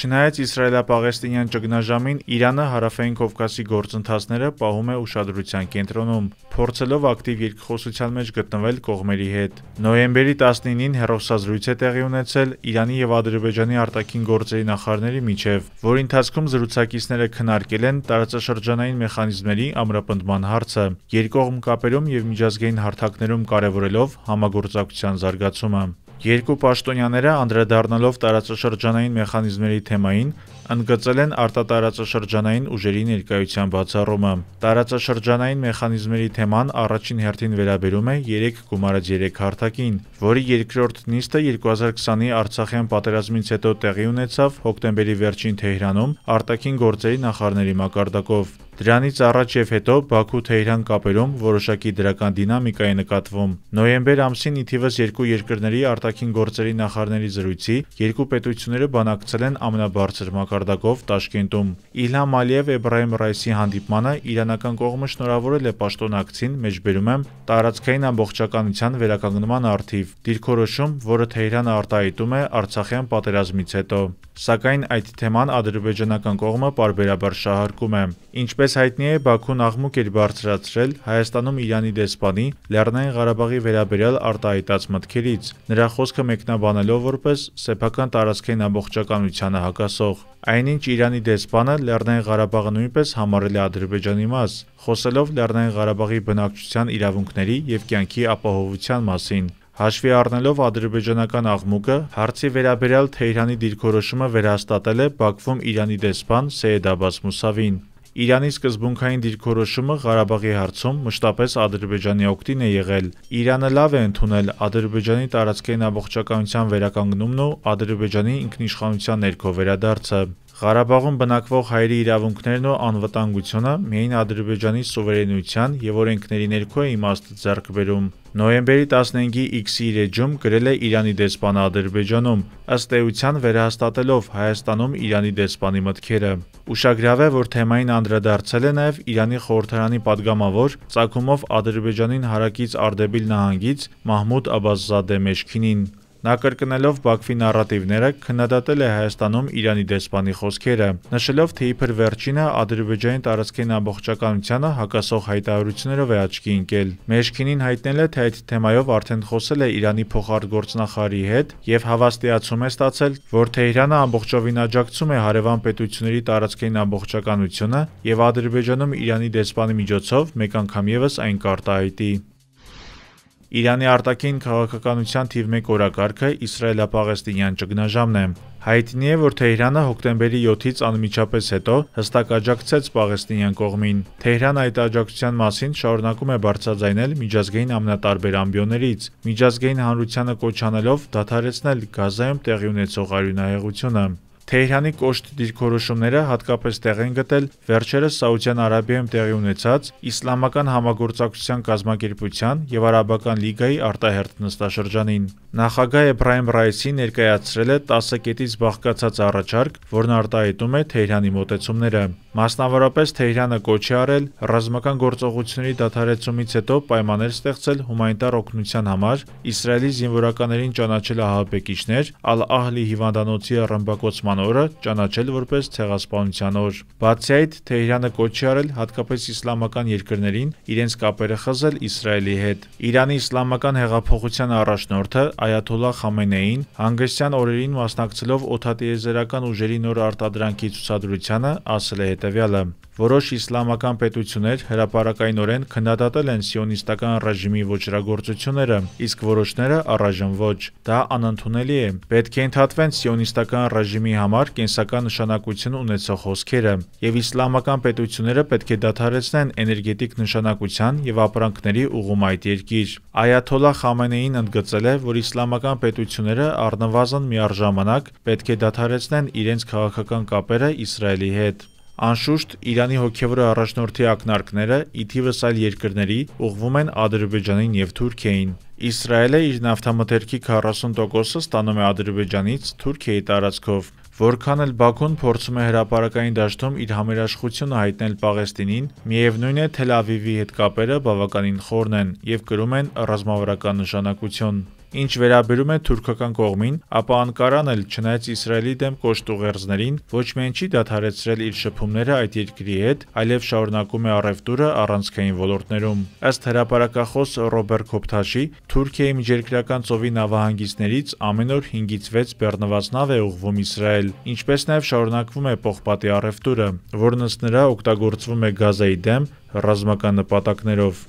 Չնայած իսրայելա-պաղեստինյան ճգնաժամին Իրանը հարավային Կովկասի գործընթացները պահում է ուշադրության կենտրոնում, փորձելով ակտիվ երկխոսության մեջ գտնվել կողմերի հետ։ Նոյեմբերի 19-ին հերոսազրույց է տեղի ունեցել Իրանի եւ Ադրբեջանի արտաքին գործերի նախարարների միջև, որի ընթացքում զրուցակիցները քննարկել են տարածաշրջանային մեխանիզմների ամրապնդման հարցը, երկկողմ կապերում եւ միջազգային հարթակներում կարևորելով համագործակցության զարգացումը։ Երկու պաշտոնյաները անդրադառնալով տարածաշրջանային մեխանիզմների թեմային ընդգծել են արտատարածաշրջանային ուժերի ներկայության բացառումը։ Տարածաշրջանային մեխանիզմերի թեման առաջին հերթին վերաբերում է 3 գումարած 3 հարթակին, որի երկրորդ նիստը 2020-ի Արցախյան պատերազմից հետո տեղի ունեցավ հոկտեմբերի վերջին Թեհրանում արտաքին գործերի նախարարների մակարդակով։ Դրանից առաջ եւ հետո Բաքու-Թեհրան կապերում որոշակի դրական դինամիկա է նկատվում։ Նոյեմբեր ամսին ի թիվս երկու երկրների արտաքին գործերի նախարարների զրույցի երկու պետությունները բանակցել են ամենաբարձր մակարդակով Տաշկենտում։ Իլհամ Ալիև Էբրահիմ Ռայսի հանդիպմանը իրանական կողմը շնորհավորել է պաշտոնակցին մեջբերում եմ տարածքային ամբողջականության վերականգնման արդիվ։ Դիրքորոշում, որը Թեհրանը արտահայտում է Արցախյան պատերազմից հետո։ Սակայն այդ թեման ադրբեջանական կողմը պարբերաբար շահարկում է։ Ինչպես Ինչպես հայտնի է, Բաքուն աղմուկ էր բարձրացրել Հայաստանում Իրանի դեսպանի Լեռնային Ղարաբաղի վերաբերյալ արտահայտած մտքերից, նրա խոսքը մեկնաբանելով որպես սեփական տարածքային ամբողջականությանը հակասող։ Այնինչ Իրանի դեսպանը Լեռնային Ղարաբաղը նույնպես համարել է Ադրբեջանի մաս, խոսելով Լեռնային Ղարաբաղի բնակչության իրավունքների եւ կյանքի ապահովության մասին։ Հաշվի առնելով ադրբեջանական աղմուկը, հարցի վերաբերյալ Թեհրանի դիրքորոշումը վերահաստատել է Բաքվում Իրանի դեսպան Սեյեդ Աբաս Մուսավին։ Իրանի սկզբունքային դիրքորոշումը Ղարաբաղի հարցում մշտապես Ադրբեջանի օգտին է եղել։ Իրանը լավ է ընդունել Ադրբեջանի տարածքային ամբողջականության վերականգնումն ու Ադրբեջանի ինքնիշխանության ներքո վերադարձը։ Ղարաբաղում բնակվող հայերի իրավունքներն ու անվտանգությունը միայն Ադրբեջանի սուվերենության եւ օրենքների ներքո է իմաստ ձեռք բերում։ Նոյեմբերի 15-ի X-ի ռեջում գրել է Իրանի դեսպանը Ադրբեջանում, ըստ էության վերահաստատելով Հայաստանում Իրանի դեսպանի մտքերը։ Ուշագրավ է, որ թեմային անդրադարձել է նաև Իրանի խորհրդարանի падգամավոր Ծակումով Ադրբեջանին հարակից Արդեբիլ նահանգից Մահմուդ Աբազզադե Մեշքինին։ Նա կրկնելով Բաքվի նարատիվները քննադատել է Հայաստանում Իրանի դեսպանի խոսքերը, նշելով, թե իբր վերջինը Ադրբեջանի տարածքային ամբողջականությանը հակասող հայտարարություններով է աչքի ընկել։ Մեջքինին հայտնել է, թե այդ թեմայով արդեն խոսել է Իրանի փոխարտգործնախարարի հետ եւ հավաստիացում է ստացել, որ Թեհրանը ամբողջովին աջակցում է հարևան պետությունների տարածքային ամբողջականությունը եւ Ադրբեջանում Իրանի դեսպանի միջոցով մեկ անգամ եւս այն կարտահայտի։ Իրանի արտաքին քաղաքականության թիվ 1 օրակարգը իսրայելա-պաղեստինյան ճգնաժամն է։ Հայտնի է, որ Թեհրանը հոկտեմբերի 7-ից անմիջապես հետո հստակ աջակցեց Պաղեստինյան կողմին։ Թեհրանը այդ աջակցության մասին շարունակում է բարձրաձայնել միջազգային ամենատարբեր ամբիոններից, միջազգային հանրությանը կոչ անելով դադարեցնել Գազայում տեղի ունեցող արյունահեղությունը։ Թեհրանի կոշտ դիրքորոշումները հատկապես տեղ են գտել վերջերս Սաուդյան Արաբիայում տեղի ունեցած Իսլամական համագործակցության կազմակերպության եւ Արաբական լիգայի արտահերտ նստաշրջանին։ Նախագահ Էբրահիմ Ռայիսին ներկայացրել է 10 կետից բաղկացած առաջարկ, որն արտահայտում է Թեհրանի մոտեցումները։ Մասնավորապես Թեհրանը կոչ է արել ռազմական գործողությունների դադարեցումից հետո պայմաններ ստեղծել հումանիտար օգնության համար Իսրայելի զինվորականներին ճանաչել ահաբեկիչներ Ալ-Ահլի հիվանդանոցի ռմբակոծման Թեհրան օրը ճանաչել որպես ցեղասպանության օր։ Բացի այդ, Թեհրանը կոչ է արել հատկապես իսլամական երկրներին իրենց կապերը խզել Իսրայելի հետ։ Իրանի իսլամական հեղափոխության առաջնորդը Այաթոլլահ Խամենեին հանգստյան օրերին մասնակցելով օթատիեզերական ուժերի նոր արտադրանքի ցուցադրությանը ասել է հետևյալը. Որոշ իսլամական պետություններ հրապարակայնորեն քննադատել են սիոնիստական ռեժիմի ոչրագործությունները, իսկ որոշները առայժմ ոչ։ Դա անընդունելի է։ Պետք է ընդհատվեն սիոնիստական ռեժիմի համար կենսական նշանակություն ունեցող հոսքերը, եւ իսլամական պետությունները պետք է դադարեցնեն էներգետիկ նշանակության եւ ապրանքների ուղղում այդ երկիր։ Այաթոլլա Խամենեին ընդգծել է, որ իսլամական պետությունները առնվազն միառժամանակ պետք է դադարեցնեն իրենց քաղաքական կապերը Իսրայելի հետ։ Անշուշտ Իրանի հոգևոր առաջնորդի ակնարկները ի թիվս այլ երկրների ուղվում են Ադրբեջանին եւ Թուրքիային։ Իսրայելը իր նավթամթերքի 40%-ը ստանում է Ադրբեջանից Թուրքիայի տարածքով։ Որքան էլ Բաքուն փորձում է հրաապարական դաշտում իր համերաշխությունը հայտնել Պաղեստինին, միևնույն է Թել Ավիվի հետ կապերը բավականին խորն են եւ կրում են ռազմավարական նշանակություն։ Ինչ վերաբերում է թուրքական կողմին, ապա Անկարան էլ չնայած Իսրայելի դեմ կոշտ ուղերձներին ոչ միայն չի դադարեցրել իր շփումները այդ երկրի հետ, այլև շարունակում է առևտուրը առանցքային ոլորտներում։ Ըստ հրապարակախոս Ռոբեր Քոփթաշի, Թուրքիայի միջերկրական ծովի նավահանգիստներից ամեն օր 5-ից 6 բեռնված նավ է ուղվում Իսրայել, ինչպես նաև շարունակվում է պողպատի առևտուրը, որն ըստ նրա օգտագործվում է Գազայի դեմ ռազմական նպատակներով։